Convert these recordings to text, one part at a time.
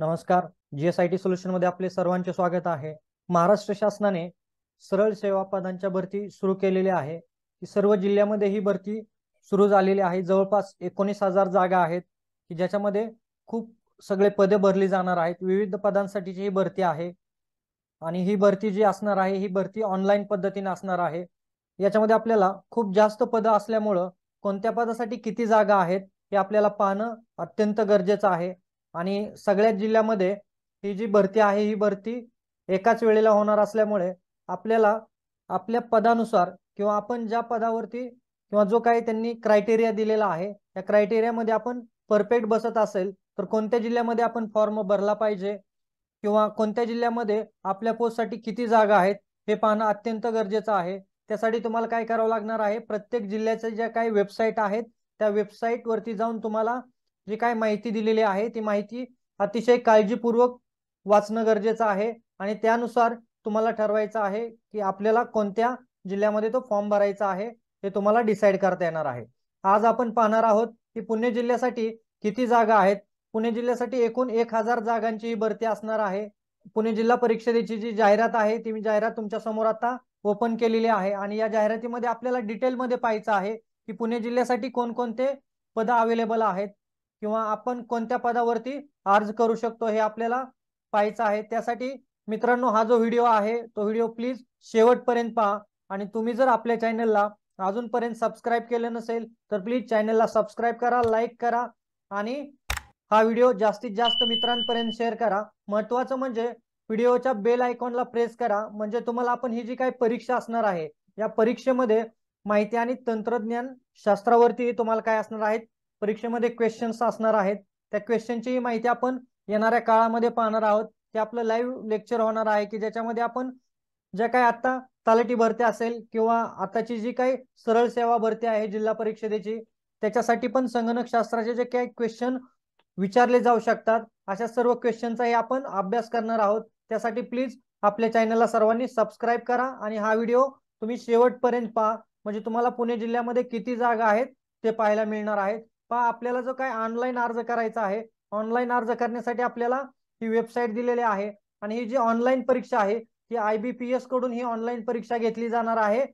नमस्कार जीएसआयटी सोल्युशन मध्ये आपले सर्वांचे स्वागत आहे महाराष्ट्र शासनाने सरळ सेवा पदांच्या भरती सुरू केलेल्या आहे सर्व जिल्ह्यामध्ये ही भरती सुरू झालेली आहे जवळपास एकोणीस हजार जागा आहेत की ज्याच्यामध्ये खूप सगळे पदे भरली जाणार आहेत विविध पदांसाठीची ही भरती आहे आणि ही भरती जी असणार आहे ही भरती ऑनलाईन पद्धतीने असणार आहे याच्यामध्ये आपल्याला खूप जास्त पदं असल्यामुळं कोणत्या पदासाठी किती जागा आहेत हे आपल्याला पाहणं अत्यंत गरजेचं आहे आणि सगळ्याच जिल्ह्यामध्ये ही जी भरती आहे ही भरती एकाच वेळेला होणार असल्यामुळे आपल्याला आपल्या पदानुसार किंवा आपण ज्या पदावरती किंवा जो काही त्यांनी क्रायटेरिया दिलेला आहे त्या क्रायटेरियामध्ये आपण परफेक्ट बसत असेल तर कोणत्या जिल्ह्यामध्ये आपण फॉर्म भरला पाहिजे किंवा कोणत्या जिल्ह्यामध्ये आपल्या पोस्टसाठी किती जागा आहेत हे पाहणं अत्यंत गरजेचं आहे त्यासाठी तुम्हाला काय करावं लागणार आहे प्रत्येक जिल्ह्याच्या ज्या काही वेबसाईट आहेत त्या वेबसाईटवरती जाऊन तुम्हाला जी काय माहिती दिलेली आहे ती माहिती अतिशय काळजीपूर्वक वाचणं गरजेचं आहे आणि त्यानुसार तुम्हाला ठरवायचं आहे की आपल्याला कोणत्या जिल्ह्यामध्ये तो फॉर्म भरायचा आहे हे तुम्हाला डिसाईड करता येणार आहे आज आपण पाहणार आहोत की पुणे जिल्ह्यासाठी किती जागा आहेत पुणे जिल्ह्यासाठी एकूण एक हजार जागांची ही भरती असणार आहे पुणे जिल्हा परिषदेची जी जाहिरात आहे ती मी जाहिरात तुमच्या समोर आता ओपन केलेली आहे आणि या जाहिरातीमध्ये आपल्याला डिटेलमध्ये पाहायचं आहे की पुणे जिल्ह्यासाठी कोणकोणते पद अवेलेबल आहेत किंवा आपण कोणत्या पदावरती अर्ज करू शकतो हे आपल्याला पाहायचं आहे त्यासाठी मित्रांनो हा जो व्हिडिओ आहे तो व्हिडिओ प्लीज शेवटपर्यंत पहा आणि तुम्ही जर आपल्या चॅनलला अजूनपर्यंत सबस्क्राईब केलं नसेल तर प्लीज चॅनलला सबस्क्राईब करा लाईक करा आणि हा व्हिडिओ जास्तीत जास्त मित्रांपर्यंत शेअर करा महत्वाचं म्हणजे व्हिडिओच्या बेल आयकॉनला प्रेस करा म्हणजे तुम्हाला आपण ही जी काही परीक्षा असणार आहे या परीक्षेमध्ये माहिती आणि तंत्रज्ञान शास्त्रावरती तुम्हाला काय असणार आहेत परीक्षेमध्ये क्वेश्चन्स असणार आहेत त्या क्वेश्चनची माहिती आपण येणाऱ्या काळामध्ये पाहणार आहोत ते आपलं लाईव्ह लेक्चर होणार आहे की ज्याच्यामध्ये आपण ज्या काही आता तलाठी भरती असेल किंवा आताची जी काही सरळ सेवा भरती आहे जिल्हा परिषदेची त्याच्यासाठी पण संगणक शास्त्राचे जे काही क्वेश्चन विचारले जाऊ शकतात अशा सर्व क्वेश्चनचाही आपण अभ्यास करणार आहोत त्यासाठी प्लीज आपल्या चॅनलला सर्वांनी सबस्क्राईब करा आणि हा व्हिडिओ तुम्ही शेवटपर्यंत पहा म्हणजे तुम्हाला पुणे जिल्ह्यामध्ये किती जागा आहेत ते पाहायला मिळणार आहेत पहा आपल्याला जो काय ऑनलाईन अर्ज करायचा आहे ऑनलाईन अर्ज करण्यासाठी आपल्याला ही वेबसाईट दिलेली आहे आणि ही जी ऑनलाईन परीक्षा आहे ती आय बी पी एस कडून ही ऑनलाईन परीक्षा घेतली जाणार आहे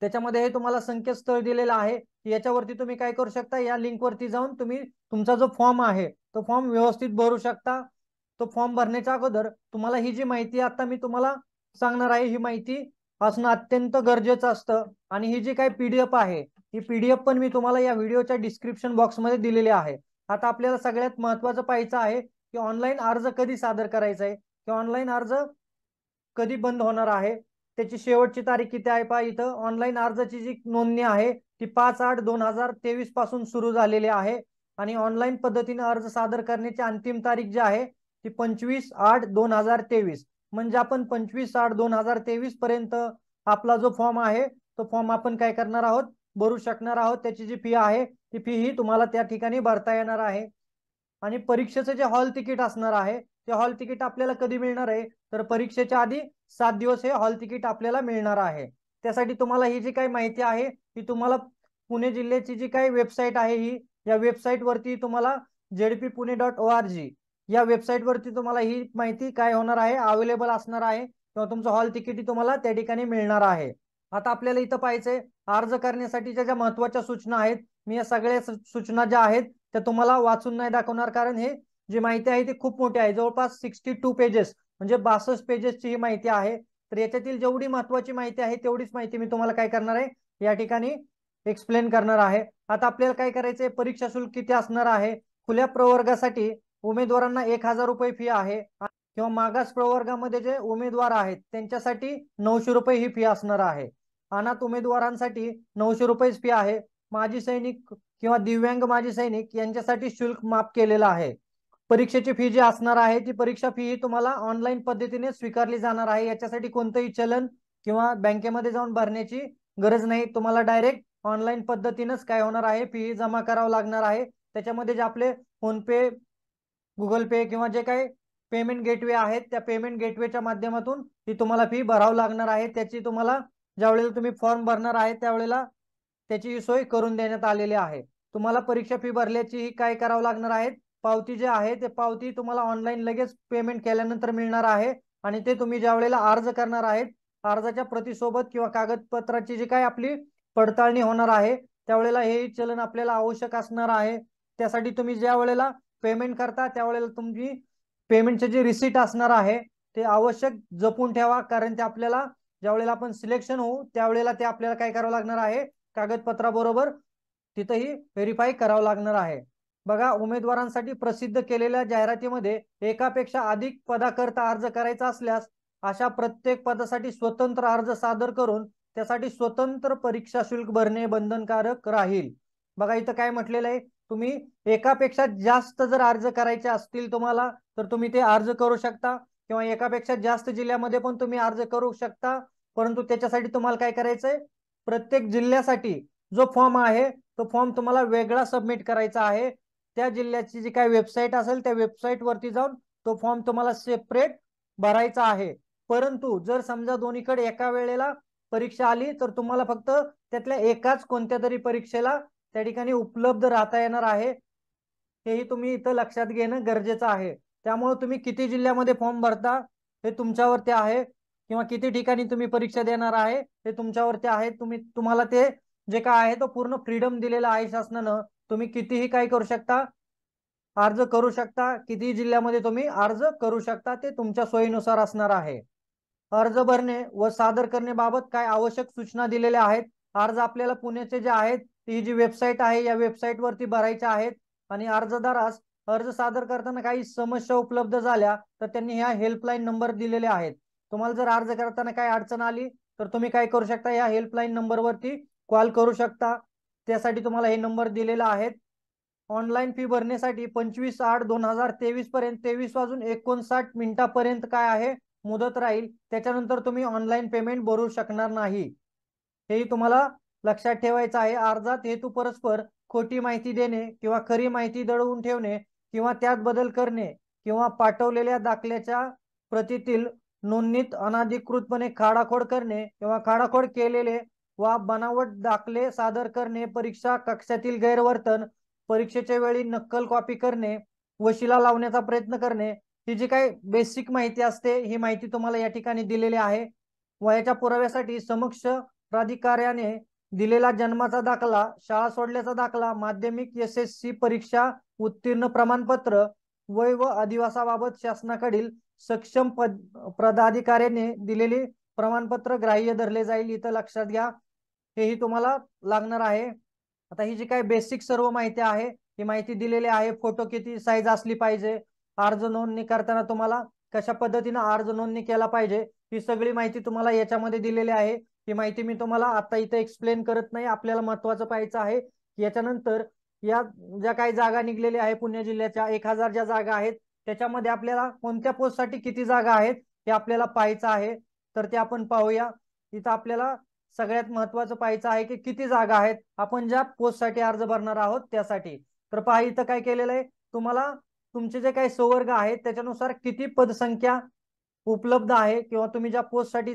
त्याच्यामध्ये हे तुम्हाला संकेतस्थळ दिलेलं आहे याच्यावरती तुम्ही काय करू शकता या लिंकवरती जाऊन तुम्ही तुमचा जो फॉर्म आहे तो फॉर्म व्यवस्थित भरू शकता तो फॉर्म भरण्याच्या अगोदर तुम्हाला ही जी माहिती आता मी तुम्हाला सांगणार आहे ही माहिती असणं अत्यंत गरजेचं असतं आणि ही जी काही पीडीएफ आहे ही पीडीएफ पण मी तुम्हाला या व्हिडिओच्या डिस्क्रिप्शन बॉक्समध्ये दिलेली आहे आता आपल्याला सगळ्यात महत्वाचं पाहायचं आहे की ऑनलाईन अर्ज कधी सादर करायचा आहे की ऑनलाईन अर्ज कधी बंद होणार आहे त्याची शेवटची तारीख किती आहे पहा इथं ऑनलाईन अर्जाची जी नोंदणी आहे ती पाच आठ दोन हजार तेवीस पासून सुरू झालेली आहे आणि ऑनलाईन पद्धतीने अर्ज सादर करण्याची अंतिम तारीख जी आहे ती पंचवीस आठ दोन हजार तेवीस म्हणजे आपण पंचवीस आठ दोन हजार तेवीस पर्यंत आपला जो फॉर्म आहे तो फॉर्म आपण काय करणार आहोत भरू शकणार आहोत त्याची जी फी आहे ती फी ही तुम्हाला त्या ठिकाणी भरता येणार आहे आणि परीक्षेचं जे हॉल तिकीट असणार आहे ते हॉल तिकीट आपल्याला कधी मिळणार आहे तर परीक्षेच्या आधी सात दिवस हे हॉल तिकीट आपल्याला मिळणार आहे त्यासाठी तुम्हाला ही जी काही माहिती आहे ही तुम्हाला पुणे जिल्ह्याची जी काही वेबसाईट आहे ही या वेबसाईट वरती तुम्हाला ZP Pune dot O R G या वेबसाईट वरती तुम्हाला ही माहिती काय होणार आहे अवेलेबल असणार आहे किंवा तुमचं हॉल तिकीट तुम्हाला त्या ठिकाणी मिळणार आहे आता आपल्याला इथं पाहिजे अर्ज करण्यासाठीच्या ज्या महत्वाच्या सूचना आहेत मी या सगळ्या सूचना ज्या आहेत त्या तुम्हाला वाचून नाही दाखवणार कारण हे जी माहिती आहे ती खूप मोठी आहे जवळपास सिक्स्टी टू पेजेस म्हणजे बासष्ट पेजेसची ही माहिती आहे तर याच्यातील जेवढी महत्वाची माहिती आहे तेवढीच माहिती मी तुम्हाला काय करणार आहे या ठिकाणी एक्सप्लेन करणार आहे आता आपल्याला काय करायचंय परीक्षा शुल्क किती असणार आहे खुल्या प्रवर्गासाठी उमेदवारांना एक हजार रुपये फी आहे किंवा मागास प्रवर्गामध्ये जे उमेदवार आहेत त्यांच्यासाठी नऊशे रुपये ही फी असणार आहे अनाथ उमेदवारांसाठी नऊशे रुपये फी आहे माजी सैनिक किंवा दिव्यांग माजी सैनिक यांच्यासाठी शुल्क माफ केलेलं आहे परीक्षेची फी जी असणार आहे ती परीक्षा फी ही तुम्हाला ऑनलाईन पद्धतीने स्वीकारली जाणार आहे याच्यासाठी कोणतंही चलन किंवा बँकेमध्ये जाऊन भरण्याची गरज नाही तुम्हाला डायरेक्ट ऑनलाईन पद्धतीनेच काय होणार आहे फी जमा करावं लागणार आहे त्याच्यामध्ये जे आपले फोन पे गुगल पे किंवा जे काही पेमेंट गेटवे आहेत त्या पेमेंट गेटवेच्या माध्यमातून ती तुम्हाला फी भरावं लागणार आहे त्याची तुम्हाला ज्यावेळेला तुम्ही फॉर्म भरणार आहे त्यावेळेला त्याची सोय करून देण्यात आलेली आहे तुम्हाला परीक्षा फी भरल्याचीही काय करावं लागणार आहे पावती जे आहे ते पावती तुम्हाला ऑनलाईन लगेच पेमेंट केल्यानंतर मिळणार आहे आणि ते तुम्ही ज्या वेळेला अर्ज करणार आहेत अर्जाच्या प्रतिसोबत किंवा कागदपत्राची जी काय आपली पडताळणी होणार आहे त्यावेळेला हे चलन आपल्याला आवश्यक असणार आहे त्यासाठी तुम्ही ज्या वेळेला पेमेंट करता त्यावेळेला तुमची पेमेंटचे जे रिसिट असणार आहे ते आवश्यक जपून ठेवा कारण ते आपल्याला ज्या वेळेला आपण सिलेक्शन होऊ त्यावेळेला ते आपल्याला काय करावं लागणार आहे कागदपत्राबरोबर तिथंही व्हेरीफाय करावं लागणार आहे बघा उमेदवारांसाठी प्रसिद्ध केलेल्या जाहिरातीमध्ये एकापेक्षा अधिक पदाकरता अर्ज करायचा असल्यास अशा प्रत्येक पदासाठी स्वतंत्र अर्ज सादर करून त्यासाठी स्वतंत्र परीक्षा शुल्क भरणे बंधनकारक राहील बघा इथं काय म्हटलेलं आहे तुम्ही एकापेक्षा जास्त जर अर्ज करायचे असतील तुम्हाला तर तुम्ही ते अर्ज करू शकता किंवा एकापेक्षा जास्त जिल्ह्यामध्ये पण तुम्ही अर्ज करू शकता परंतु त्याच्यासाठी तुम्हाला काय करायचंय प्रत्येक जिल्ह्यासाठी जो फॉर्म आहे तो फॉर्म तुम्हाला वेगळा सबमिट करायचा आहे त्या जिल्ह्याची जी काय वेबसाईट असेल त्या वेबसाईट वरती जाऊन तो फॉर्म तुम्हाला सेपरेट भरायचा आहे परंतु जर समजा दोन्हीकडे एका वेळेला परीक्षा आली तर तुम्हाला फक्त त्यातल्या एकाच कोणत्या तरी परीक्षेला त्या ठिकाणी उपलब्ध राहता येणार आहे हेही तुम्ही इथं लक्षात घेणं गरजेचं आहे त्यामुळे तुम्ही किती जिल्ह्यामध्ये फॉर्म भरता हे तुमच्यावरती आहे किंवा किती ठिकाणी तुम्ही परीक्षा देणार आहे हे तुमच्यावरती आहे तुम्ही तुम्हाला ते जे काय आहे तो पूर्ण फ्रीडम दिलेला आहे शासनानं तुम्ही कितीही काय करू शकता अर्ज करू शकता कितीही जिल्ह्यामध्ये तुम्ही अर्ज करू शकता ते तुमच्या सोयीनुसार असणार आहे अर्ज भरणे व सादर बाबत काय आवश्यक सूचना दिलेल्या आहेत अर्ज आपल्याला पुण्याचे जे आहेत ती जी वेबसाईट आहे या वेबसाईटवरती भरायच्या आहेत आणि अर्जदारास अर्ज सादर करताना काही समस्या उपलब्ध झाल्या तर त्यांनी ह्या हेल्पलाईन नंबर दिलेले आहेत तुम्हाला जर अर्ज करताना काही अडचण आली तर तुम्ही काय करू शकता या हेल्पलाईन नंबरवरती कॉल करू शकता त्यासाठी तुम्हाला हे नंबर दिलेला आहेत ऑनलाईन फी भरण्यासाठी पंचवीस आठ दोन हजार तेवीस पर्यंत तेवीस वाजून एकोणसाठ मिनिटापर्यंत काय आहे मुदत राहील त्याच्यानंतर तुम्ही ऑनलाईन पेमेंट भरू शकणार नाही हेही तुम्हाला लक्षात ठेवायचं आहे अर्जात हेतू परस्पर खोटी माहिती देणे किंवा खरी माहिती दळवून ठेवणे किंवा त्यात बदल करणे किंवा पाठवलेल्या दाखल्याच्या प्रतीतील नोंदणीत अनाधिकृतपणे खाडाखोड करणे किंवा खाडाखोड केलेले वा बनावट दाखले सादर करणे परीक्षा कक्षातील गैरवर्तन परीक्षेच्या वेळी नक्कल कॉपी करणे वशिला लावण्याचा प्रयत्न करणे ही जी काही बेसिक माहिती असते ही माहिती तुम्हाला या ठिकाणी दिलेली आहे वयाच्या पुराव्यासाठी समक्ष प्राधिकाऱ्याने दिलेला जन्माचा दाखला शाळा सोडल्याचा दाखला माध्यमिक एस एस सी परीक्षा उत्तीर्ण प्रमाणपत्र वय व अधिवासाबाबत शासनाकडील सक्षम पद पदाधिकाऱ्याने दिलेले प्रमाणपत्र ग्राह्य धरले जाईल इथं लक्षात घ्या हेही तुम्हाला लागणार आहे आता ही जी काय बेसिक सर्व माहिती आहे ही माहिती दिलेली आहे फोटो किती साईज असली पाहिजे अर्ज नोंदणी करताना तुम्हाला कशा पद्धतीनं अर्ज नोंदणी केला पाहिजे ही सगळी माहिती तुम्हाला याच्यामध्ये दिलेली आहे ही माहिती मी तुम्हाला आता इथे एक्सप्लेन करत नाही आपल्याला महत्वाचं पाहायचं आहे याच्यानंतर या ज्या काही जागा निघलेल्या आहेत पुणे जिल्ह्याच्या एक हजार ज्या जागा आहेत त्याच्यामध्ये आपल्याला कोणत्या पोस्टसाठी किती जागा आहेत हे आपल्याला पाहायचं आहे तर ते आपण पाहूया इथं आपल्याला सगळ्यात महत्वाचं पाहायचं आहे की किती जागा आहेत आपण ज्या पोस्टसाठी अर्ज भरणार आहोत त्यासाठी तर पहा इथं काय केलेलं आहे तुम्हाला तुमचे जे काही सुवर्ग आहेत त्याच्यानुसार किती पदसंख्या उपलब्ध आहे किंवा तुम्ही ज्या पोस्टसाठी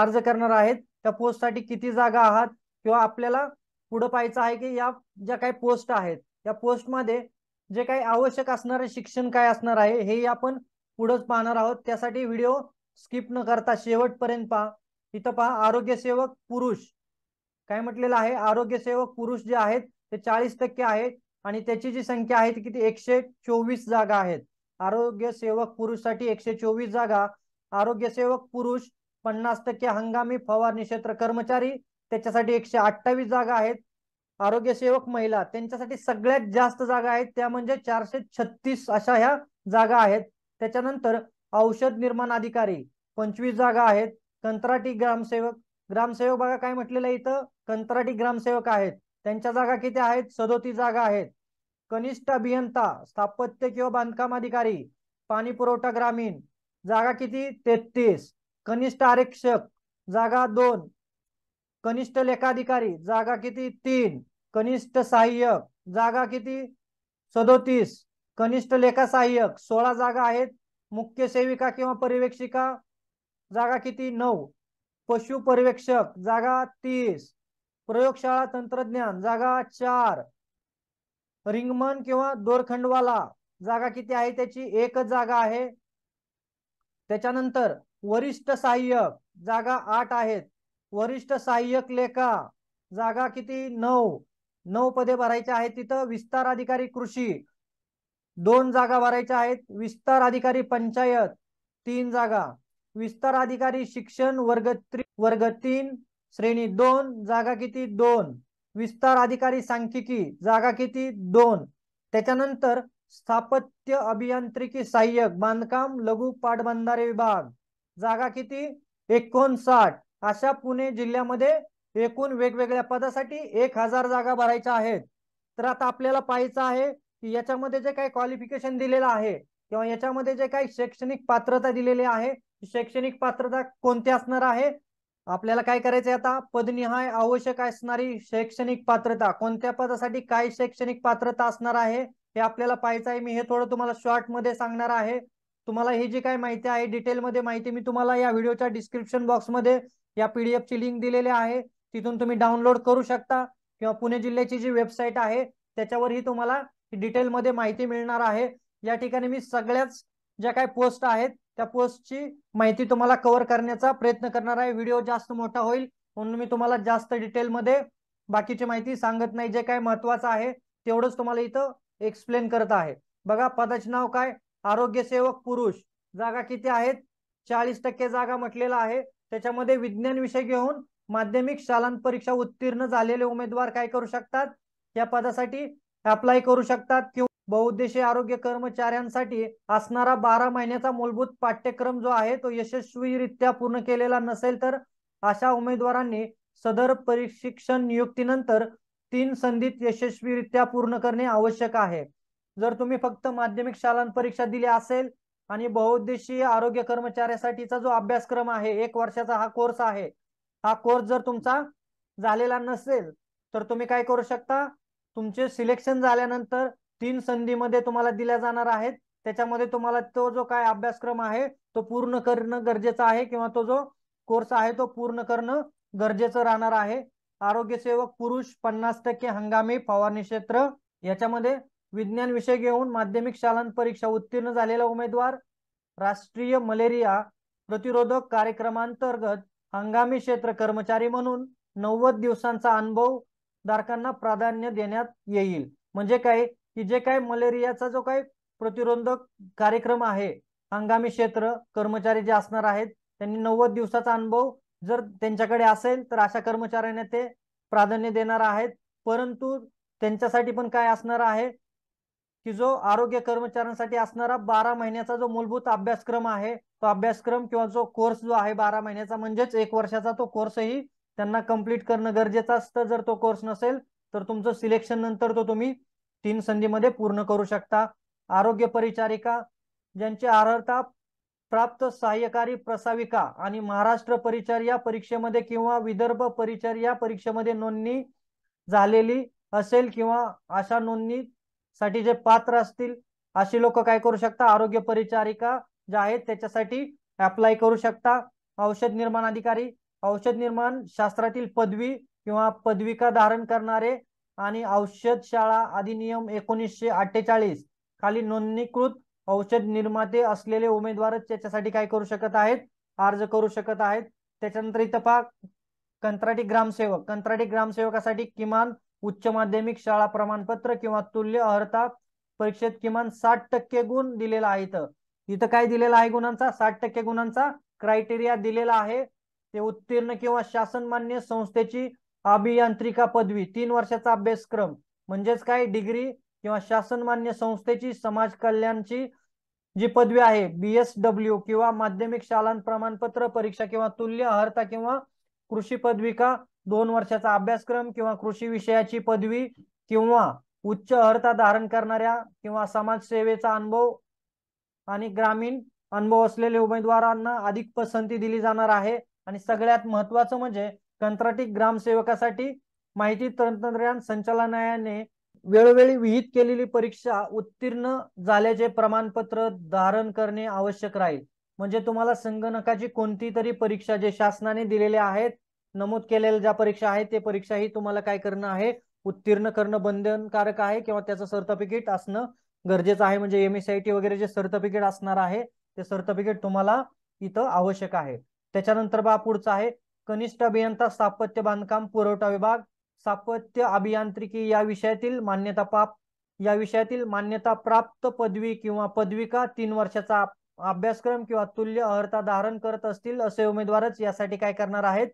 अर्ज करणार आहेत त्या पोस्टसाठी किती जागा आहात किंवा आपल्याला पुढं पाहायचं आहे की या ज्या काही पोस्ट आहेत त्या पोस्टमध्ये जे काही आवश्यक असणारे शिक्षण काय असणार आहे हे आपण पुढंच पाहणार आहोत त्यासाठी व्हिडिओ स्किप न करता शेवटपर्यंत पहा इथं पहा आरोग्यसेवक पुरुष काय म्हटलेलं आहे आरोग्यसेवक पुरुष जे आहेत ते चाळीस टक्के आहेत आणि त्याची जी संख्या आहे ती किती एकशे चोवीस जागा आहेत आरोग्यसेवक पुरुषसाठी एकशे चोवीस जागा आरोग्यसेवक पुरुष पन्नास टक्के हंगामी फवारणी क्षेत्र कर्मचारी त्याच्यासाठी एकशे अठ्ठावीस जागा आहेत आरोग्य सेवक महिला त्यांच्यासाठी सगळ्यात जास्त जागा आहेत त्या म्हणजे चारशे छत्तीस अशा ह्या जागा आहेत त्याच्यानंतर औषध निर्माण अधिकारी पंचवीस जागा आहेत कंत्राटी ग्रामसेवक ग्रामसेवक बघा काय म्हटलेलं इथं कंत्राटी ग्रामसेवक आहेत त्यांच्या जागा किती आहेत सदोती जागा आहेत कनिष्ठ अभियंता स्थापत्य किंवा बांधकाम अधिकारी पाणी पुरवठा ग्रामीण जागा किती तेहतीस कनिष्ठ आरक्षक जागा दोन कनिष्ठ लेखाधिकारी जागा किती तीन कनिष्ठ सहाय्यक जागा किती सदोतीस कनिष्ठ लेखा सहाय्यक सोळा जागा आहेत मुख्य सेविका किंवा पर्यवेक्षिका जागा किती नऊ पशु पर्यवेक्षक जागा तीस प्रयोगशाळा तंत्रज्ञान जागा चार रिंगमन किंवा दोरखंडवाला जागा किती आहे त्याची एकच जागा आहे त्याच्यानंतर वरिष्ठ सहाय्यक जागा आठ आहेत वरिष्ठ सहाय्यक लेखा जागा किती नऊ नऊ पदे भरायचे आहेत तिथं विस्तार अधिकारी कृषी दोन जागा भरायच्या आहेत विस्तार अधिकारी पंचायत तीन जागा विस्तार अधिकारी शिक्षण वर्ग त्री वर्ग तीन श्रेणी दोन जागा किती दोन विस्तार अधिकारी सांख्यिकी जागा किती दोन त्याच्यानंतर स्थापत्य अभियांत्रिकी सहाय्यक बांधकाम लघु पाटबंधारे विभाग जागा किती एकोणसाठ अशा पुणे जिल्ह्यामध्ये एकूण वेगवेगळ्या पदासाठी एक हजार जागा भरायच्या आहेत तर आता आपल्याला पाहायचं आहे की याच्यामध्ये जे काही क्वालिफिकेशन दिलेलं आहे किंवा याच्यामध्ये जे काही शैक्षणिक पात्रता दिलेली आहे शैक्षणिक पात्रता कोणती असणार आहे आपल्याला काय करायचंय आता पदनिहाय आवश्यक असणारी शैक्षणिक पात्रता कोणत्या पदासाठी काय शैक्षणिक पात्रता असणार आहे हे आपल्याला पाहायचं आहे मी हे थोडं तुम्हाला शॉर्ट मध्ये सांगणार आहे तुम्हाला हे जी काय माहिती आहे डिटेलमध्ये माहिती मी तुम्हाला या व्हिडिओच्या डिस्क्रिप्शन बॉक्समध्ये या पीडीएफची लिंक दिलेली आहे तिथून तुम्ही डाउनलोड करू शकता किंवा पुणे जिल्ह्याची जी वेबसाईट आहे त्याच्यावरही तुम्हाला डिटेलमध्ये माहिती मिळणार आहे या ठिकाणी मी सगळ्याच ज्या काही पोस्ट आहेत त्या पोस्टची माहिती तुम्हाला कव्हर करण्याचा प्रयत्न करणार आहे व्हिडिओ जास्त मोठा होईल म्हणून मी तुम्हाला जास्त डिटेलमध्ये बाकीची माहिती सांगत नाही जे काय महत्वाचं आहे तेवढंच तुम्हाला इथं एक्सप्लेन करत आहे बघा पदाचे नाव काय आरोग्यसेवक पुरुष जागा किती आहेत चाळीस टक्के जागा म्हटलेला आहे त्याच्यामध्ये विज्ञान विषय घेऊन माध्यमिक शालांत परीक्षा उत्तीर्ण झालेले उमेदवार काय करू शकतात या पदासाठी अप्लाय करू शकतात किंवा बहुउद्देशीय आरोग्य कर्मचाऱ्यांसाठी असणारा बारा महिन्याचा मूलभूत पाठ्यक्रम जो आहे तो यशस्वीरित्या पूर्ण केलेला नसेल तर अशा उमेदवारांनी सदर प्रशिक्षण नियुक्तीनंतर तीन संधीत यशस्वीरित्या पूर्ण करणे आवश्यक आहे जर तुम्ही फक्त माध्यमिक शालांत परीक्षा दिली असेल आणि बहुउद्देशीय आरोग्य कर्मचाऱ्यासाठीचा जो अभ्यासक्रम आहे एक वर्षाचा हा कोर्स आहे हा कोर्स जर तुमचा झालेला नसेल तर तुम्ही काय करू शकता तुमचे सिलेक्शन झाल्यानंतर तीन संधीमध्ये तुम्हाला दिल्या जाणार आहेत त्याच्यामध्ये तुम्हाला तो जो काय अभ्यासक्रम आहे तो पूर्ण करणं गरजेचं आहे किंवा तो जो कोर्स आहे तो पूर्ण करणं गरजेचं राहणार आहे आरोग्यसेवक पुरुष पन्नास टक्के हंगामी फवारणी क्षेत्र याच्यामध्ये विज्ञान विषय घेऊन माध्यमिक शालांत परीक्षा उत्तीर्ण झालेला उमेदवार राष्ट्रीय मलेरिया प्रतिरोधक कार्यक्रमांतर्गत हंगामी क्षेत्र कर्मचारी म्हणून नव्वद दिवसांचा अनुभव धारकांना प्राधान्य देण्यात येईल म्हणजे काय की जे काय मलेरियाचा जो काही प्रतिरोधक कार्यक्रम आहे हंगामी क्षेत्र कर्मचारी जे असणार आहेत त्यांनी नव्वद दिवसाचा अनुभव जर त्यांच्याकडे असेल तर अशा कर्मचाऱ्यांना ते प्राधान्य देणार आहेत परंतु त्यांच्यासाठी पण काय असणार आहे की जो आरोग्य कर्मचाऱ्यांसाठी असणारा बारा महिन्याचा जो मूलभूत अभ्यासक्रम आहे तो अभ्यासक्रम किंवा जो कोर्स जो आहे बारा महिन्याचा म्हणजेच एक वर्षाचा तो कोर्सही त्यांना कम्प्लीट करणं गरजेचं असतं जर तो कोर्स नसेल तर तुमचं सिलेक्शन नंतर तो तुम्ही तीन संधीमध्ये पूर्ण करू शकता आरोग्य परिचारिका ज्यांची अर्हता प्राप्त सहाय्यकारी प्रसाविका आणि महाराष्ट्र परिचार या परीक्षेमध्ये किंवा विदर्भ परिचार या परीक्षेमध्ये नोंदणी झालेली असेल किंवा अशा नोंदणी साठी जे पात्र असतील अशी लोक काय करू शकता आरोग्य परिचारिका ज्या आहेत त्याच्यासाठी अप्लाय करू शकता औषध निर्माण अधिकारी औषध निर्माण शास्त्रातील पदवी किंवा पदविका धारण करणारे आणि औषध शाळा अधिनियम एकोणीसशे अठ्ठेचाळीस खाली नोंदणीकृत औषध निर्माते असलेले उमेदवारच त्याच्यासाठी काय करू शकत आहेत अर्ज करू शकत आहेत त्याच्यानंतर इथं पहा कंत्राटी ग्रामसेवक कंत्राटी ग्रामसेवकासाठी किमान उच्च माध्यमिक शाळा प्रमाणपत्र किंवा तुल्य अर्हता परीक्षेत किमान साठ टक्के गुण दिलेला आहे इथं इथं काय दिलेला आहे गुणांचा साठ टक्के गुणांचा क्रायटेरिया दिलेला आहे ते उत्तीर्ण किंवा शासन मान्य संस्थेची अभियांत्रिका पदवी तीन वर्षाचा अभ्यासक्रम म्हणजेच काय डिग्री किंवा शासन मान्य संस्थेची समाज कल्याणची जी पदवी आहे बीएसडब्ल्यू किंवा माध्यमिक शाळां प्रमाणपत्र परीक्षा किंवा तुल्य अर्हता किंवा कृषी पदविका दोन वर्षाचा अभ्यासक्रम किंवा कृषी विषयाची पदवी किंवा उच्च अर्हता धारण करणाऱ्या किंवा समाजसेवेचा अनुभव आणि ग्रामीण अनुभव असलेले उमेदवारांना अधिक पसंती दिली जाणार आहे आणि सगळ्यात महत्वाचं म्हणजे कंत्राटी ग्रामसेवकासाठी माहिती तंत्रज्ञान संचालनालयाने वेळोवेळी विहित केलेली परीक्षा उत्तीर्ण झाल्याचे प्रमाणपत्र धारण करणे आवश्यक राहील म्हणजे तुम्हाला संगणकाची कोणती तरी परीक्षा जे शासनाने दिलेले आहेत नमूद केलेल्या ज्या परीक्षा आहेत ते परीक्षाही तुम्हाला काय करणं आहे उत्तीर्ण करणं बंधनकारक आहे किंवा त्याचं सर्टिफिकेट असणं गरजेचं आहे म्हणजे एम एस आय टी वगैरे जे सर्टिफिकेट असणार आहे ते सर्टिफिकेट तुम्हाला इथं आवश्यक आहे त्याच्यानंतर बा पुढचं आहे कनिष्ठ अभियंता स्थापत्य बांधकाम पुरवठा विभाग स्थापत्य अभियांत्रिकी या विषयातील मान्यता पाप या विषयातील मान्यता प्राप्त पदवी किंवा पदविका तीन वर्षाचा अभ्यासक्रम किंवा तुल्य अर्हता धारण करत असतील असे उमेदवारच यासाठी काय करणार आहेत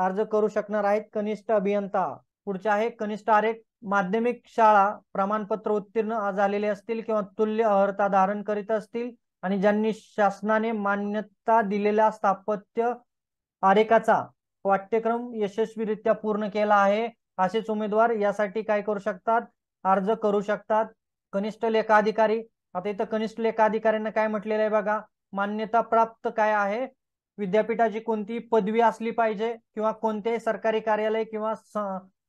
अर्ज करू शकणार आहेत कनिष्ठ अभियंता पुढचे आहे कनिष्ठ आरेख माध्यमिक शाळा प्रमाणपत्र उत्तीर्ण झालेले असतील किंवा तुल्य अर्हता धारण करीत असतील आणि ज्यांनी शासनाने मान्यता दिलेला स्थापत्य आरेखाचा पाठ्यक्रम यशस्वीरित्या पूर्ण केला आहे असेच उमेदवार यासाठी काय करू शकतात अर्ज करू शकतात कनिष्ठ लेखाधिकारी आता इथं कनिष्ठ लेखाधिकाऱ्यांना काय म्हटलेलं आहे बघा मान्यता प्राप्त काय आहे विद्यापीठाची कोणती पदवी असली पाहिजे किंवा कोणते सरकारी कार्यालय किंवा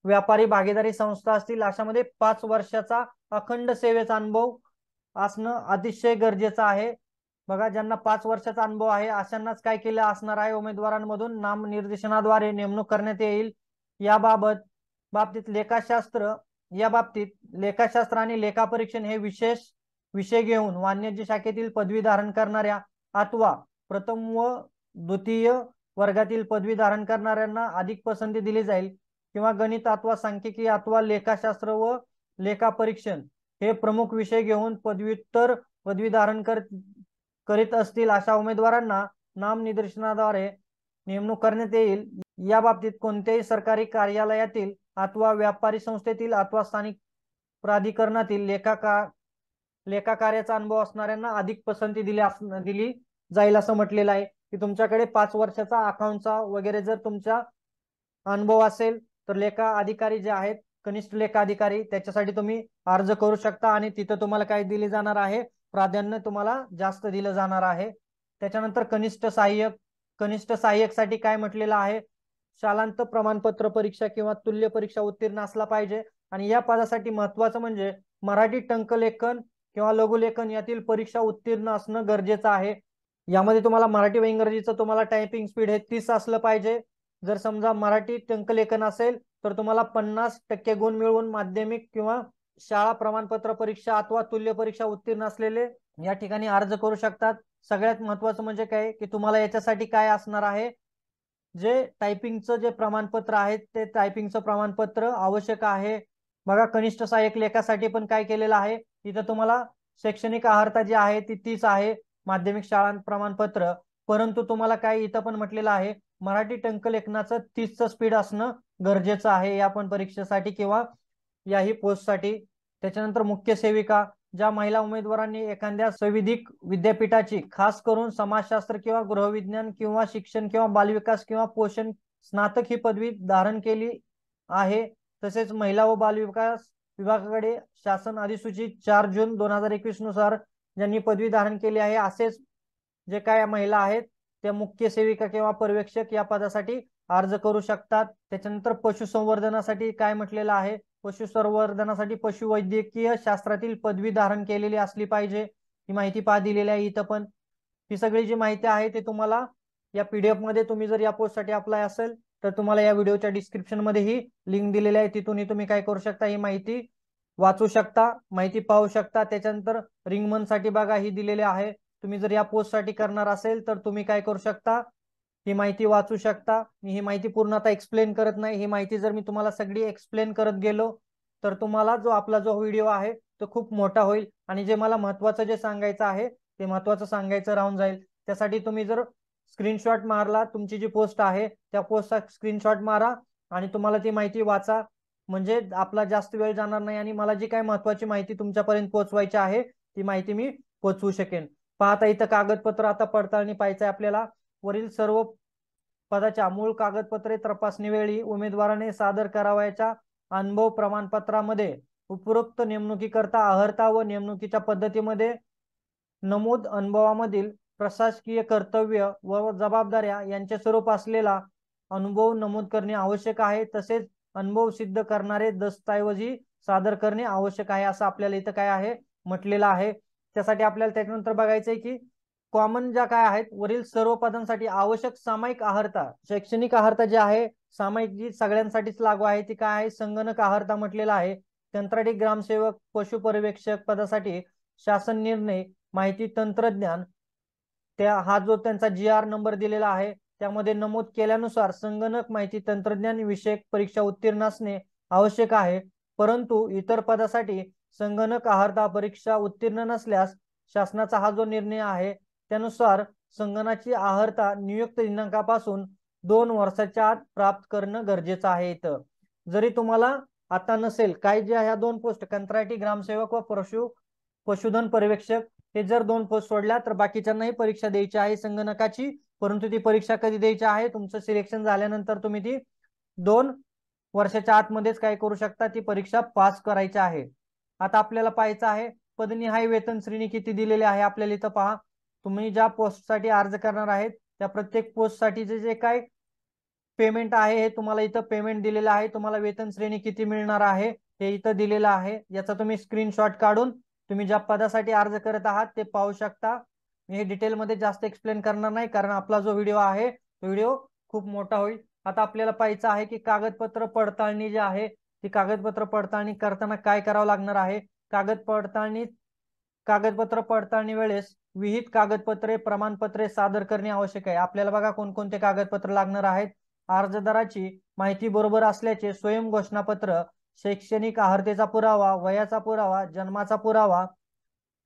व्यापारी भागीदारी संस्था असतील अशामध्ये पाच वर्षाचा अखंड सेवेचा अनुभव असणं अतिशय गरजेचं आहे बघा ज्यांना पाच वर्षाचा अनुभव आहे अशांनाच काय केलं असणार आहे उमेदवारांमधून नामनिर्देशनाद्वारे नेमणूक करण्यात येईल याबाबत बाबतीत लेखाशास्त्र या बाबतीत लेखाशास्त्र आणि लेखापरीक्षण हे विशेष विषय घेऊन वाणिज्य शाखेतील पदवी धारण करणाऱ्या अथवा प्रथम व द्वितीय वर्गातील पदवी धारण करणाऱ्यांना अधिक पसंती दिली जाईल किंवा गणित अथवा सांख्यिकी अथवा लेखाशास्त्र व लेखा परीक्षण हे प्रमुख विषय घेऊन पदव्युत्तर पदवी धारण करीत असतील अशा उमेदवारांना निदर्शनाद्वारे नेमणूक करण्यात येईल या बाबतीत कोणत्याही सरकारी कार्यालयातील अथवा व्यापारी संस्थेतील अथवा स्थानिक प्राधिकरणातील लेखाकार का लेखा कार्याचा अनुभव असणाऱ्यांना अधिक पसंती दिली दिली जाईल असं म्हटलेलं आहे की तुमच्याकडे पाच वर्षाचा अकाउंटचा वगैरे जर तुमचा अनुभव असेल तर लेखा अधिकारी जे आहेत कनिष्ठ लेखा अधिकारी त्याच्यासाठी तुम्ही अर्ज करू शकता आणि तिथं तुम्हाला काय दिले जाणार आहे प्राधान्य तुम्हाला जास्त दिलं जाणार आहे त्याच्यानंतर कनिष्ठ सहाय्यक कनिष्ठ साठी काय म्हटलेलं आहे शालांत प्रमाणपत्र परीक्षा किंवा तुल्य परीक्षा उत्तीर्ण असला पाहिजे आणि या पदासाठी महत्वाचं म्हणजे मराठी टंकलेखन किंवा लघुलेखन यातील परीक्षा उत्तीर्ण असणं गरजेचं आहे यामध्ये तुम्हाला मराठी व इंग्रजीचं तुम्हाला टायपिंग स्पीड हे तीस असलं पाहिजे जर समजा मराठी टंकलेखन असेल तर तुम्हाला पन्नास टक्के गुण मिळवून माध्यमिक किंवा शाळा प्रमाणपत्र परीक्षा अथवा तुल्य परीक्षा उत्तीर्ण असलेले या ठिकाणी अर्ज करू शकतात सगळ्यात महत्वाचं म्हणजे काय की तुम्हाला याच्यासाठी काय असणार आहे जे टायपिंगचं जे प्रमाणपत्र आहे ते टायपिंगचं प्रमाणपत्र आवश्यक आहे बघा कनिष्ठ सहाय्यक लेखासाठी पण काय केलेलं आहे तिथं तुम्हाला शैक्षणिक आहारता जी आहे ती तीच आहे माध्यमिक शाळां प्रमाणपत्र परंतु तुम्हाला काय इथं पण म्हटलेलं आहे मराठी टंकलेखनाचं तीसच स्पीड असणं गरजेचं आहे या पण परीक्षेसाठी किंवा याही पोस्टसाठी त्याच्यानंतर मुख्य सेविका ज्या महिला उमेदवारांनी एखाद्या संविधिक विद्यापीठाची खास करून समाजशास्त्र किंवा गृहविज्ञान किंवा शिक्षण किंवा बालविकास किंवा पोषण स्नातक ही पदवी धारण केली आहे तसेच महिला व बालविकास विभागाकडे शासन अधिसूचित चार जून दोन हजार एकवीस नुसार ज्यांनी पदवी धारण केली आहे असेच जे काय महिला आहेत त्या मुख्य सेविका किंवा पर्यवेक्षक या पदासाठी अर्ज करू शकतात त्याच्यानंतर पशुसंवर्धनासाठी काय म्हटलेलं आहे पशुसंवर्धनासाठी पशुवैद्यकीय शास्त्रातील पदवी धारण केलेली असली पाहिजे ही माहिती पहा दिलेली आहे इथं पण ही सगळी जी माहिती आहे ती तुम्हाला या पीडीएफ मध्ये तुम्ही जर या पोस्ट साठी अप्लाय असेल तर तुम्हाला या व्हिडिओच्या मध्ये ही लिंक दिलेली आहे तिथूनही तुम्ही काय करू शकता ही माहिती वाचू शकता माहिती पाहू शकता त्याच्यानंतर रिंगमन साठी बघा ही दिलेली आहे तुम्ही जर या पोस्टसाठी करणार असेल तर तुम्ही काय करू शकता ही माहिती वाचू शकता मी ही माहिती पूर्ण आता एक्सप्लेन करत नाही ही माहिती जर मी तुम्हाला सगळी एक्सप्लेन करत गेलो तर तुम्हाला जो आपला जो व्हिडिओ आहे तो खूप मोठा होईल आणि जे मला महत्वाचं जे सांगायचं आहे ते महत्वाचं सांगायचं राहून जाईल त्यासाठी तुम्ही जर स्क्रीनशॉट मारला तुमची जी पोस्ट आहे त्या पोस्टचा स्क्रीनशॉट मारा आणि तुम्हाला ती माहिती वाचा म्हणजे आपला जास्त वेळ जाणार नाही आणि मला जी काही महत्वाची माहिती तुमच्यापर्यंत पोहोचवायची आहे ती माहिती मी पोहोचवू शकेन पाहता इथं कागदपत्र आता पडताळणी पाहिजे आपल्याला वरील सर्व पदाच्या मूळ कागदपत्रे तपासणीवेळी उमेदवाराने सादर करावयाच्या अनुभव प्रमाणपत्रामध्ये उपरोक्त नेमणुकीकरता अहर्ता व नेमणुकीच्या पद्धतीमध्ये नमूद अनुभवामधील प्रशासकीय कर्तव्य व जबाबदाऱ्या यांचे स्वरूप असलेला अनुभव नमूद करणे आवश्यक आहे तसेच अनुभव सिद्ध करणारे दस्तऐवजी सादर करणे आवश्यक आहे असं आपल्याला इथं काय आहे म्हटलेलं आहे त्यासाठी आपल्याला त्याच्यानंतर बघायचं आहे की कॉमन ज्या काय आहेत वरील सर्व पदांसाठी आवश्यक सामायिक आहारता शैक्षणिक आहारता जी आहे सामायिक जी सगळ्यांसाठीच लागू आहे ती काय आहे संगणक आहारता म्हटलेला आहे कंत्राटी ग्रामसेवक पशु पर्यवेक्षक पदासाठी शासन निर्णय माहिती तंत्रज्ञान त्या हा जो त्यांचा जी आर नंबर दिलेला आहे त्यामध्ये नमूद केल्यानुसार संगणक माहिती तंत्रज्ञान विषयक परीक्षा उत्तीर्ण असणे आवश्यक आहे परंतु इतर पदासाठी संगणक आहारता परीक्षा उत्तीर्ण नसल्यास शासनाचा हा जो निर्णय आहे त्यानुसार संगणाची आहारता नियुक्त दिनांकापासून दोन वर्षाच्या आत प्राप्त करणं गरजेचं आहे इथं जरी तुम्हाला आता नसेल काय जे ह्या दोन पोस्ट कंत्राटी ग्रामसेवक व पशु पशुधन पर्यवेक्षक हे जर दोन पोस्ट सोडल्या तर बाकीच्यांनाही परीक्षा द्यायची आहे संगणकाची परंतु ती परीक्षा कधी द्यायची आहे तुमचं सिलेक्शन झाल्यानंतर तुम्ही ती दोन वर्षाच्या आतमध्येच काय करू शकता ती परीक्षा पास करायची आहे आता आपल्याला पाहायचं आहे पदनिहाय वेतन श्रेणी किती दिलेली आहे आपल्याला इथं पहा तुम्ही ज्या पोस्टसाठी अर्ज करणार आहेत त्या प्रत्येक पोस्टसाठीचे जे काय पेमेंट आहे हे तुम्हाला इथं पेमेंट दिलेलं आहे तुम्हाला वेतन श्रेणी किती मिळणार आहे हे इथं दिलेलं आहे याचा तुम्ही स्क्रीनशॉट काढून तुम्ही ज्या पदासाठी अर्ज करत आहात ते पाहू शकता मी हे डिटेलमध्ये जास्त एक्सप्लेन करणार नाही कारण आपला जो व्हिडिओ आहे तो व्हिडिओ खूप मोठा होईल आता आपल्याला पाहायचं आहे की कागदपत्र पडताळणी जी आहे ती कागदपत्र पडताळणी करताना काय करावं लागणार आहे कागद पडताळणी कागदपत्र पडताळणी वेळेस विहित कागदपत्रे प्रमाणपत्रे सादर करणे आवश्यक आहे आपल्याला बघा कोणकोणते कागदपत्र लागणार आहेत अर्जदाराची माहिती बरोबर असल्याचे स्वयं घोषणापत्र शैक्षणिक आहारतेचा पुरावा वयाचा पुरावा जन्माचा पुरावा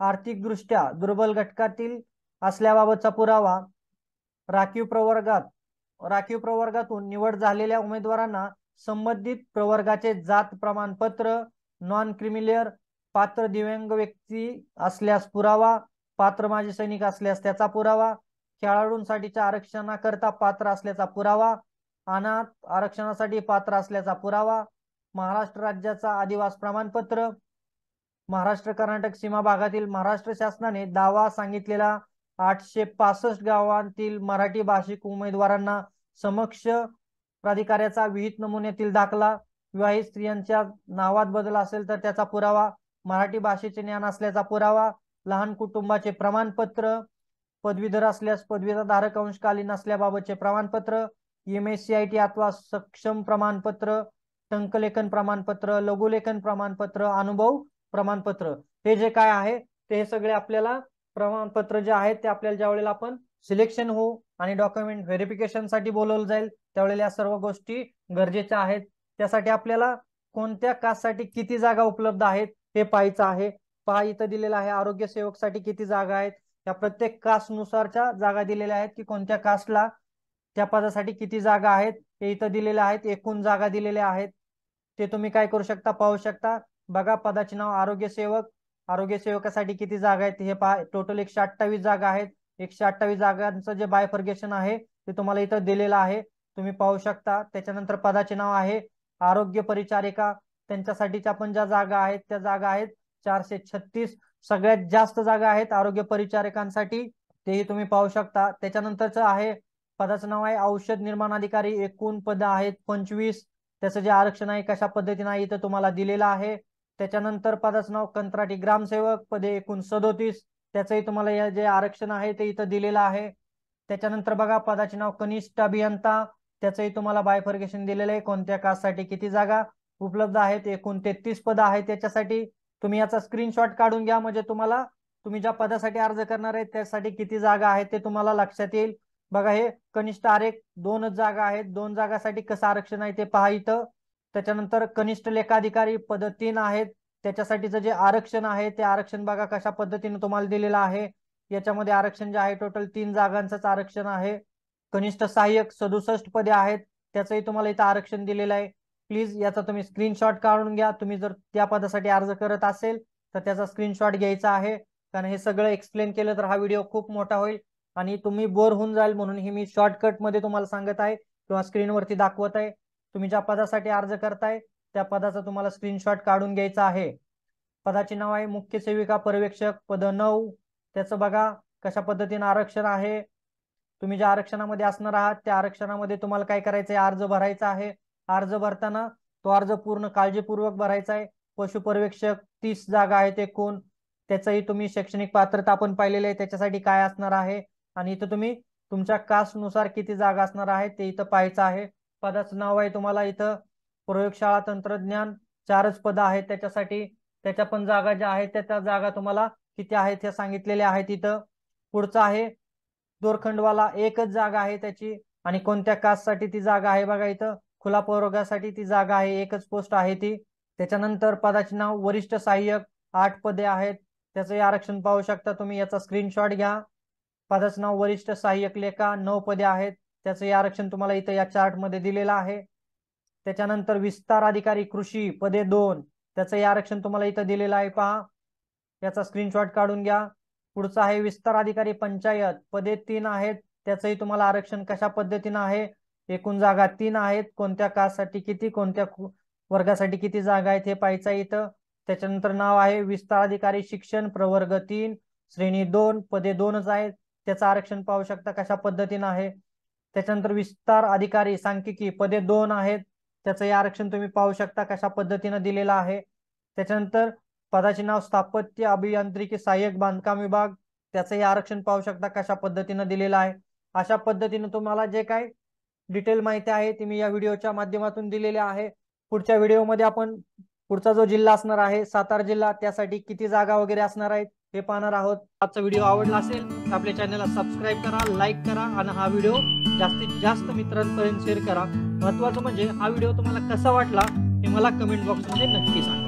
आर्थिकदृष्ट्या दुर्बल घटकातील असल्याबाबतचा पुरावा राखीव प्रवर्गात राखीव प्रवर्गातून निवड झालेल्या उमेदवारांना संबंधित प्रवर्गाचे जात प्रमाणपत्र नॉन क्रिमिलियर पात्र दिव्यांग व्यक्ती असल्यास पुरावा पात्र माजी सैनिक असल्यास त्याचा पुरावा खेळाडूंसाठीच्या आरक्षणाकरता पात्र असल्याचा पुरावा अनाथ आरक्षणासाठी पात्र असल्याचा पुरावा महाराष्ट्र राज्याचा आदिवास प्रमाणपत्र महाराष्ट्र कर्नाटक सीमा भागातील महाराष्ट्र शासनाने दावा सांगितलेला आठशे पासष्ट गावांतील मराठी भाषिक उमेदवारांना समक्ष प्राधिकाऱ्याचा विहित नमुन्यातील दाखला विवाहित स्त्रियांच्या नावात बदल असेल तर त्याचा पुरावा मराठी भाषेचे ज्ञान असल्याचा पुरावा लहान कुटुंबाचे प्रमाणपत्र पदवीधर असल्यास पदवीचा धारक अंशकालीन असल्याबाबतचे प्रमाणपत्र M S C I T अथवा सक्षम प्रमाणपत्र टंकलेखन प्रमाणपत्र लघुलेखन प्रमाणपत्र अनुभव प्रमाणपत्र हे जे काय आहे ते हे सगळे आपल्याला प्रमाणपत्र जे आहेत ते आपल्याला ज्या वेळेला आपण सिलेक्शन होऊ आणि डॉक्युमेंट व्हेरिफिकेशनसाठी बोलवलं जाईल त्यावेळेला या सर्व गोष्टी गरजेच्या आहेत त्यासाठी आपल्याला कोणत्या कास्टसाठी किती जागा उपलब्ध आहेत हे पाहायचं आहे पहा इथं दिलेलं आहे आरोग्य साठी किती जागा आहेत त्या प्रत्येक कास्टनुसारच्या जागा दिलेल्या आहेत की कोणत्या कास्टला त्या पदासाठी किती जागा आहेत हे इथं दिलेल्या आहेत एकूण जागा दिलेल्या आहेत ते तुम्ही काय करू शकता पाहू शकता बघा पदाचे नाव आरोग्य सेवक आरोग्य सेवकासाठी किती जागा आहेत हे पहा टोटल एकशे अठ्ठावीस जागा आहेत एकशे अठ्ठावीस जागांचं जे बायफर्गेशन आहे ते तुम्हाला इथं दिलेलं आहे तुम्ही पाहू शकता त्याच्यानंतर पदाचे नाव आहे आरोग्य परिचारिका त्यांच्यासाठीच्या पण ज्या जागा आहेत त्या जागा आहेत चारशे छत्तीस सगळ्यात जास्त जागा आहेत आरोग्य परिचारिकांसाठी तेही तुम्ही पाहू शकता त्याच्यानंतरच आहे पदाचं नाव आहे औषध निर्माण अधिकारी एकूण पद आहेत पंचवीस त्याचं जे आरक्षण आहे कशा पद्धतीने आहे इथं तुम्हाला दिलेलं आहे त्याच्यानंतर पदाचं नाव कंत्राटी ग्रामसेवक पदे एकूण सदोतीस त्याचंही तुम्हाला या जे आरक्षण आहे ते इथं दिलेलं आहे त्याच्यानंतर बघा पदाचे नाव कनिष्ठ अभियंता त्याचंही तुम्हाला बायफर्गेशन दिलेलं आहे कोणत्या कास्टसाठी किती जागा उपलब्ध आहेत एकूण तेहतीस पद आहेत त्याच्यासाठी तुम्ही याचा स्क्रीनशॉट काढून घ्या म्हणजे तुम्हाला तुम्ही ज्या पदासाठी अर्ज करणार आहे त्यासाठी किती जागा आहेत ते तुम्हाला लक्षात येईल बघा हे कनिष्ठ आरेख दोनच जागा आहेत दोन जागासाठी कसं आरक्षण आहे ते पहा इथं त्याच्यानंतर कनिष्ठ लेखाधिकारी पद तीन आहेत त्याच्यासाठीचं जे आरक्षण आहे ते आरक्षण बघा कशा पद्धतीने तुम्हाला दिलेलं आहे याच्यामध्ये आरक्षण जे आहे टोटल तीन जागांचंच आरक्षण आहे कनिष्ठ सहाय्यक सदुसष्ट पदे आहेत त्याचंही तुम्हाला इथं आरक्षण दिलेलं आहे प्लीज याचा तुम्ही स्क्रीनशॉट काढून घ्या तुम्ही जर त्या पदासाठी अर्ज करत असेल तर त्याचा स्क्रीनशॉट घ्यायचा आहे कारण हे सगळं एक्सप्लेन केलं तर हा व्हिडिओ खूप मोठा होईल आणि तुम्ही बोर होऊन जाईल म्हणून हे मी शॉर्टकटमध्ये तुम्हाला सांगत आहे किंवा स्क्रीनवरती दाखवत आहे तुम्ही ज्या पदासाठी अर्ज करताय त्या पदाचा तुम्हाला स्क्रीनशॉट काढून घ्यायचा आहे पदाचे नाव आहे मुख्य सेविका पर्यवेक्षक पद नऊ त्याचं बघा कशा पद्धतीनं आरक्षण आहे तुम्ही ज्या आरक्षणामध्ये असणार आहात त्या आरक्षणामध्ये तुम्हाला काय करायचं आहे अर्ज भरायचा आहे अर्ज भरताना तो अर्ज पूर्ण काळजीपूर्वक भरायचा आहे पशु पर्यवेक्षक तीस जागा आहेत एकूण त्याचंही तुम्ही शैक्षणिक पात्रता आपण पाहिलेलं आहे त्याच्यासाठी काय असणार आहे आणि इथं तुम्ही तुमच्या कास्टनुसार किती जागा असणार आहे ते इथं पाहायचं आहे पदाचं नाव आहे तुम्हाला इथं प्रयोगशाळा तंत्रज्ञान चारच पद आहेत त्याच्यासाठी त्याच्या पण जागा ज्या आहेत त्या त्या जागा तुम्हाला किती आहेत हे सांगितलेल्या आहेत इथं पुढचं आहे दोरखंडवाला एकच जागा आहे त्याची आणि कोणत्या कास्टसाठी ती जागा आहे बघा इथं खुला प्रयोगासाठी ती जागा आहे एकच पोस्ट आहे ती त्याच्यानंतर पदाचे नाव वरिष्ठ सहाय्यक आठ पदे आहेत त्याचं आरक्षण पाहू शकता तुम्ही याचा स्क्रीनशॉट घ्या पदाचं नाव वरिष्ठ सहाय्यक लेखा नऊ पदे आहेत त्याचं हे आरक्षण तुम्हाला इथं या चार्टमध्ये दिलेलं आहे त्याच्यानंतर विस्तार अधिकारी कृषी पदे दोन त्याचं हे आरक्षण तुम्हाला इथं दिलेलं आहे पहा याचा स्क्रीनशॉट काढून घ्या पुढचा आहे विस्तार अधिकारी पंचायत पदे तीन आहेत त्याचंही तुम्हाला आरक्षण कशा पद्धतीनं आहे एकूण जागा तीन आहेत कोणत्या कासाठी किती कोणत्या वर्गासाठी किती जागा आहेत हे पाहायचं इथं त्याच्यानंतर नाव आहे विस्तार अधिकारी शिक्षण प्रवर्ग तीन श्रेणी दोन पदे दोनच आहेत त्याचं आरक्षण पाहू शकता कशा पद्धतीनं आहे त्याच्यानंतर विस्तार अधिकारी सांख्यिकी पदे दोन आहेत त्याचं हे आरक्षण तुम्ही पाहू शकता कशा पद्धतीनं दिलेलं आहे त्याच्यानंतर पदाचे नाव स्थापत्य अभियांत्रिकी सहाय्यक बांधकाम विभाग त्याचं हे आरक्षण पाहू शकता कशा पद्धतीनं दिलेलं आहे अशा पद्धतीनं तुम्हाला जे काय डिटेल माहिती आहे ती मी या व्हिडिओच्या माध्यमातून दिलेली आहे पुढच्या व्हिडिओमध्ये आपण पुढचा जो जिल्हा असणार आहे सातारा जिल्हा त्यासाठी किती जागा वगैरे असणार आहेत हे पाहणार आहोत आजचा व्हिडिओ आवडला असेल तर आपल्या चॅनलला सबस्क्राईब करा लाईक करा आणि हा व्हिडिओ जास्तीत जास्त मित्रांपर्यंत शेअर करा महत्वाचं म्हणजे हा व्हिडिओ तुम्हाला कसा वाटला हे मला कमेंट बॉक्समध्ये नक्की सांगा